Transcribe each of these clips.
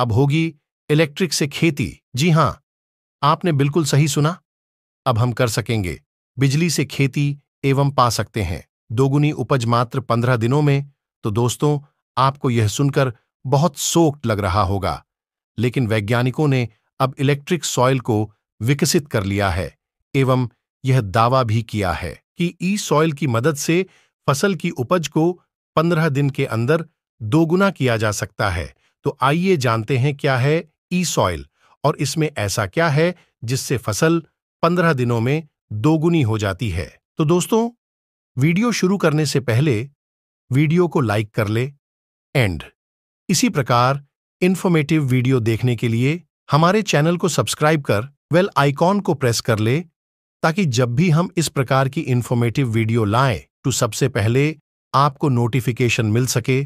अब होगी इलेक्ट्रिक से खेती जी हां आपने बिल्कुल सही सुना अब हम कर सकेंगे बिजली से खेती एवं पा सकते हैं दोगुनी उपज मात्र पंद्रह दिनों में तो दोस्तों आपको यह सुनकर बहुत सोक्ट लग रहा होगा लेकिन वैज्ञानिकों ने अब इलेक्ट्रिक सॉइल को विकसित कर लिया है एवं यह दावा भी किया है कि ई सॉइल की मदद से फसल की उपज को पंद्रह दिन के अंदर दोगुना किया जा सकता है तो आइए जानते हैं क्या है ई सॉइल और इसमें ऐसा क्या है जिससे फसल पंद्रह दिनों में दोगुनी हो जाती है तो दोस्तों वीडियो शुरू करने से पहले वीडियो को लाइक कर ले एंड इसी प्रकार इन्फॉर्मेटिव वीडियो देखने के लिए हमारे चैनल को सब्सक्राइब कर वेल आइकॉन को प्रेस कर ले ताकि जब भी हम इस प्रकार की इन्फॉर्मेटिव वीडियो लाएं तो सबसे पहले आपको नोटिफिकेशन मिल सके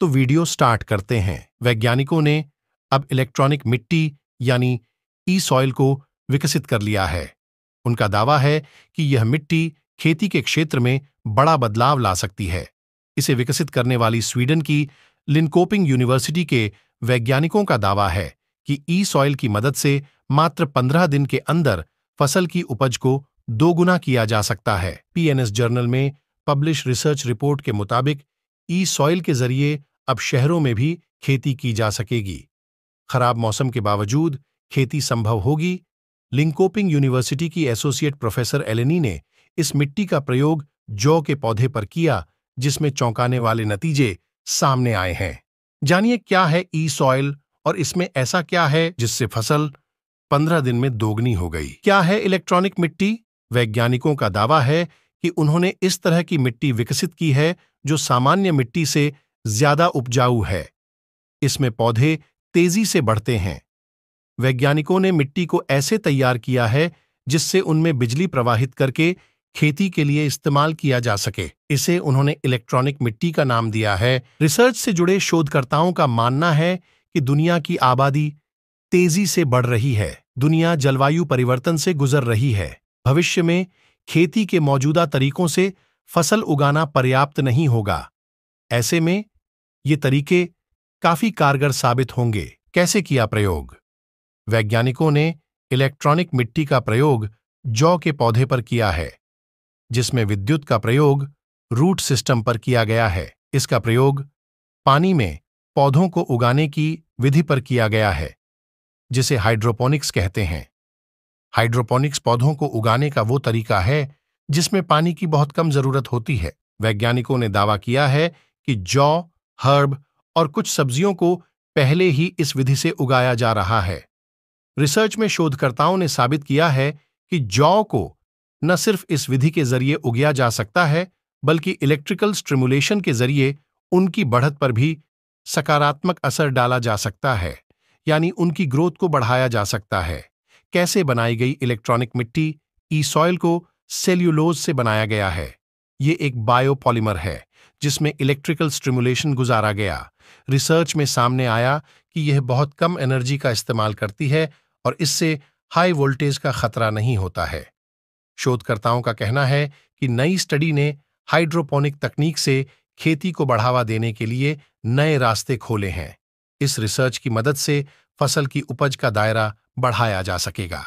तो वीडियो स्टार्ट करते हैं वैज्ञानिकों ने अब इलेक्ट्रॉनिक मिट्टी यानी ई सॉइल को विकसित कर लिया है उनका दावा है कि यह मिट्टी खेती के क्षेत्र में बड़ा बदलाव ला सकती है इसे विकसित करने वाली स्वीडन की लिनकोपिंग यूनिवर्सिटी के वैज्ञानिकों का दावा है कि ई सॉइल की मदद से मात्र पंद्रह दिन के अंदर फसल की उपज को दोगुना किया जा सकता है पीएनएस जर्नल में पब्लिश रिसर्च रिपोर्ट के मुताबिक ई सॉइल के जरिए अब शहरों में भी खेती की जा सकेगी खराब मौसम के बावजूद खेती संभव होगी लिंकोपिंग यूनिवर्सिटी की एसोसिएट प्रोफेसर एलेनी ने इस मिट्टी का प्रयोग जौ के पौधे पर किया जिसमें चौंकाने वाले नतीजे सामने आए हैं जानिए क्या है ई सॉइल और इसमें ऐसा क्या है जिससे फसल पंद्रह दिन में दोगुनी हो गई क्या है इलेक्ट्रॉनिक मिट्टी वैज्ञानिकों का दावा है कि उन्होंने इस तरह की मिट्टी विकसित की है जो सामान्य मिट्टी से ज्यादा उपजाऊ है इसमें पौधे तेजी से बढ़ते हैं वैज्ञानिकों ने मिट्टी को ऐसे तैयार किया है जिससे उनमें बिजली प्रवाहित करके खेती के लिए इस्तेमाल किया जा सके इसे उन्होंने इलेक्ट्रॉनिक मिट्टी का नाम दिया है रिसर्च से जुड़े शोधकर्ताओं का मानना है कि दुनिया की आबादी तेजी से बढ़ रही है दुनिया जलवायु परिवर्तन से गुजर रही है भविष्य में खेती के मौजूदा तरीकों से फसल उगाना पर्याप्त नहीं होगा ऐसे में ये तरीके काफी कारगर साबित होंगे कैसे किया प्रयोग वैज्ञानिकों ने इलेक्ट्रॉनिक मिट्टी का प्रयोग जौ के पौधे पर किया है जिसमें विद्युत का प्रयोग रूट सिस्टम पर किया गया है इसका प्रयोग पानी में पौधों को उगाने की विधि पर किया गया है जिसे हाइड्रोपोनिक्स कहते हैं हाइड्रोपोनिक्स पौधों को उगाने का वो तरीका है जिसमें पानी की बहुत कम जरूरत होती है वैज्ञानिकों ने दावा किया है कि जौ हर्ब और कुछ सब्जियों को पहले ही इस विधि से उगाया जा रहा है रिसर्च में शोधकर्ताओं ने साबित किया है कि जौ को न सिर्फ इस विधि के जरिए उगाया जा सकता है बल्कि इलेक्ट्रिकल स्ट्रिमुलेशन के जरिए उनकी बढ़त पर भी सकारात्मक असर डाला जा सकता है यानी उनकी ग्रोथ को बढ़ाया जा सकता है कैसे बनाई गई इलेक्ट्रॉनिक मिट्टी ई सॉयल को सेल्यूलोज से बनाया गया है ये एक बायोपॉलीमर है जिसमें इलेक्ट्रिकल स्ट्रिमुलेशन गुजारा गया रिसर्च में सामने आया कि यह बहुत कम एनर्जी का इस्तेमाल करती है और इससे हाई वोल्टेज का खतरा नहीं होता है शोधकर्ताओं का कहना है कि नई स्टडी ने हाइड्रोपोनिक तकनीक से खेती को बढ़ावा देने के लिए नए रास्ते खोले हैं इस रिसर्च की मदद से फसल की उपज का दायरा बढ़ाया जा सकेगा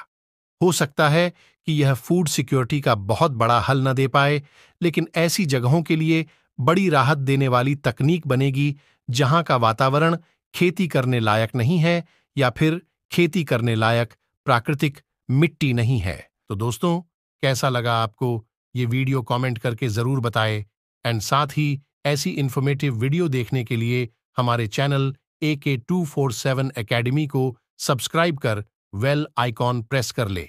हो सकता है कि यह फूड सिक्योरिटी का बहुत बड़ा हल न दे पाए लेकिन ऐसी जगहों के लिए बड़ी राहत देने वाली तकनीक बनेगी जहां का वातावरण खेती करने लायक नहीं है या फिर खेती करने लायक प्राकृतिक मिट्टी नहीं है तो दोस्तों कैसा लगा आपको ये वीडियो कमेंट करके ज़रूर बताएं एंड साथ ही ऐसी इन्फॉर्मेटिव वीडियो देखने के लिए हमारे channel A K two four seven academy को सब्सक्राइब कर वेल आइकॉन प्रेस कर ले